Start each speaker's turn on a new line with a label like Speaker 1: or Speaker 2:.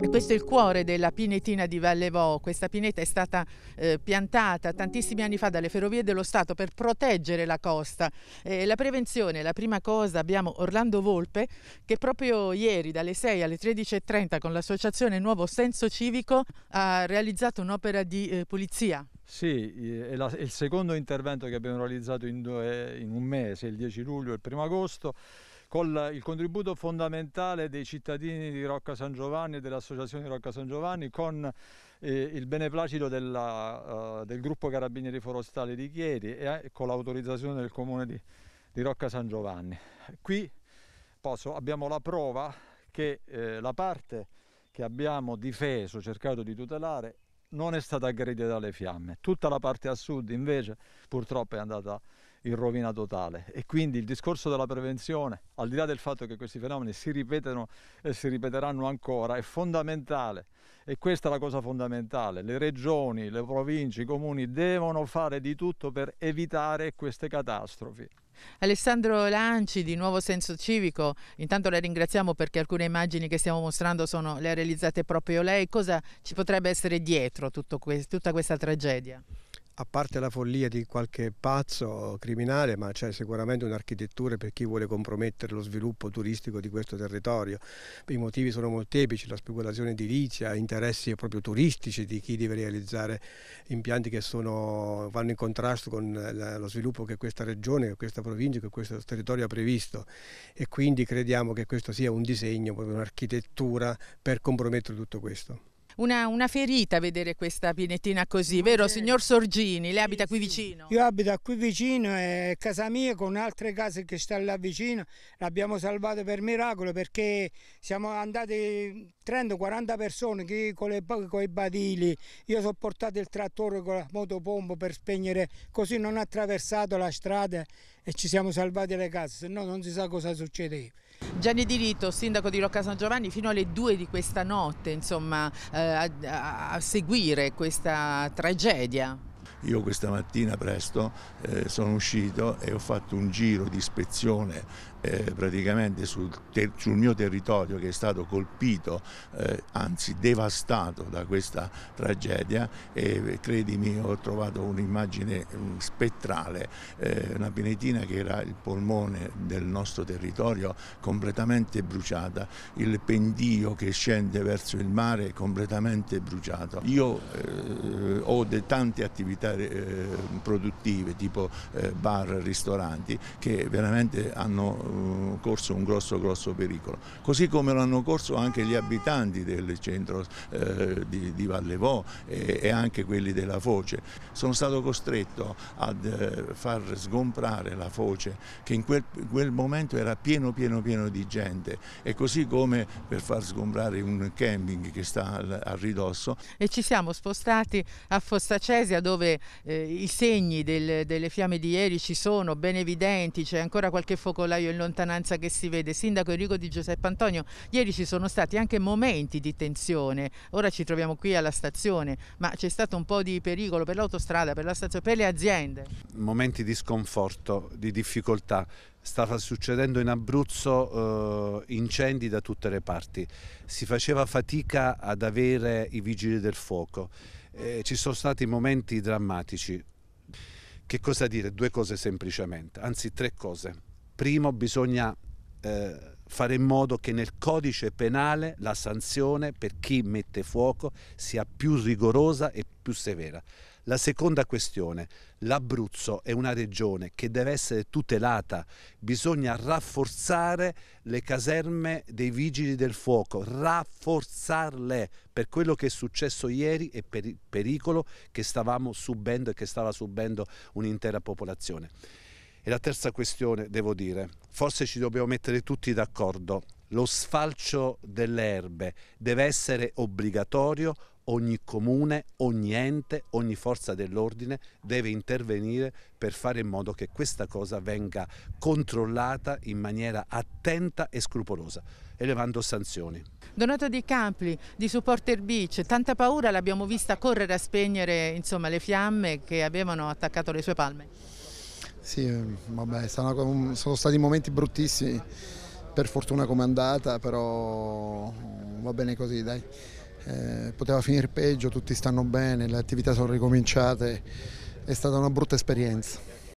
Speaker 1: E questo è il cuore della pinetina di Vallevo. Questa pineta è stata eh, piantata tantissimi anni fa dalle Ferrovie dello Stato per proteggere la costa. Eh, la prevenzione, la prima cosa, abbiamo Orlando Volpe che proprio ieri dalle 6 alle 13.30 con l'associazione Nuovo Senso Civico ha realizzato un'opera di eh, pulizia.
Speaker 2: Sì, eh, è, la, è, il secondo intervento che abbiamo realizzato in, due, eh, in un mese, il 10 luglio e il 1 agosto con il contributo fondamentale dei cittadini di Rocca San Giovanni e dell'associazione di Rocca San Giovanni, con eh, il beneplacito della, uh, del gruppo Carabinieri Forestali di Chieri e eh, con l'autorizzazione del comune di, di, Rocca San Giovanni. Qui posso, abbiamo la prova che eh, la parte che abbiamo difeso, cercato di tutelare, non è stata aggredita dalle fiamme. Tutta la parte a sud invece purtroppo è andata in rovina totale e quindi il discorso della prevenzione, al di là del fatto che questi fenomeni si ripetono e si ripeteranno ancora, è fondamentale e questa è la cosa fondamentale. Le regioni, le province, i comuni devono fare di tutto per evitare queste catastrofi.
Speaker 1: Alessandro Lanci di Nuovo Senso Civico, intanto la ringraziamo perché alcune immagini che stiamo mostrando sono le ha realizzate proprio lei. Cosa ci potrebbe essere dietro questo, tutta questa tragedia?
Speaker 2: a parte la follia di qualche pazzo criminale, ma c'è sicuramente un'architettura per chi vuole compromettere lo sviluppo turistico di questo territorio. I motivi sono molteplici, la speculazione edilizia, interessi proprio turistici di chi deve realizzare impianti che sono, vanno in contrasto con lo sviluppo che questa regione, che questa provincia, che questo territorio ha previsto e quindi crediamo che questo sia un disegno, un'architettura per compromettere tutto questo
Speaker 1: una, una, ferita vedere questa pinettina così, ah, vero signor Sorgini? Lei abita qui vicino? Io abito qui vicino, è casa mia con altre case che stanno là vicino, l'abbiamo salvata per miracolo perché siamo andati 30-40 persone che con, le, con i badili, io ho portato il trattore con la motopombo per spegnere, così non ha attraversato la strada e ci siamo salvati le case, se no non si sa cosa succedeva. Gianni Di Rito, sindaco di Rocca San Giovanni, fino alle 2 di questa notte insomma, eh, a, a seguire questa tragedia.
Speaker 3: Io questa mattina presto eh, sono uscito e ho fatto un giro di ispezione eh, praticamente sul, sul, mio territorio che è stato colpito, eh, anzi devastato da questa tragedia e eh, credimi ho trovato un'immagine mm, spettrale, eh, una pinetina che era il polmone del nostro territorio completamente bruciata, il pendio che scende verso il mare completamente bruciato. Io eh, o di tante attività eh, produttive tipo eh, bar, ristoranti che veramente hanno eh, corso un grosso grosso pericolo. Così come l'hanno corso anche gli abitanti del centro eh, di, di Vallevò e, e, anche quelli della Foce. Sono stato costretto ad eh, far sgomprare la Foce che in quel, quel momento era pieno pieno pieno di gente e così come
Speaker 1: per far sgombrare un camping che sta a ridosso. E ci siamo spostati a Fostacesia dove eh, i segni del, delle fiamme di ieri ci sono ben evidenti, c'è ancora qualche focolaio in lontananza che si vede. Sindaco Enrico Di Giuseppe Antonio, ieri ci sono stati anche momenti di tensione, ora ci troviamo qui alla stazione, ma c'è stato un po' di pericolo per l'autostrada, per la stazione, per le aziende.
Speaker 4: Momenti di sconforto, di difficoltà stava succedendo in Abruzzo eh, incendi da tutte le parti, si faceva fatica ad avere i vigili del fuoco eh, ci sono stati momenti drammatici. Che cosa dire? Due cose semplicemente, anzi tre cose. Primo, bisogna eh, fare in modo che nel codice penale la sanzione per chi mette fuoco sia più rigorosa e più severa. La seconda questione, l'Abruzzo è una regione che deve essere tutelata, bisogna rafforzare le caserme dei vigili del fuoco, rafforzarle per quello che è successo ieri e per il pericolo che stavamo subendo e che stava subendo un'intera popolazione. E la terza questione, devo dire, forse ci dobbiamo mettere tutti d'accordo, lo sfalcio delle erbe deve essere obbligatorio, ogni comune, ogni ente, ogni forza dell'ordine deve intervenire per fare in modo che questa cosa venga controllata in maniera attenta e scrupolosa, elevando sanzioni.
Speaker 1: Donato Di Campli, di Supporter Beach, tanta paura l'abbiamo vista correre a spegnere insomma, le fiamme che avevano attaccato le sue palme.
Speaker 4: Sì, ehm, vabbè, sono, stati momenti bruttissimi, per fortuna come è andata, però mm, va bene così, dai. Eh, poteva finire peggio, tutti stanno bene, le attività sono ricominciate, è stata una brutta esperienza.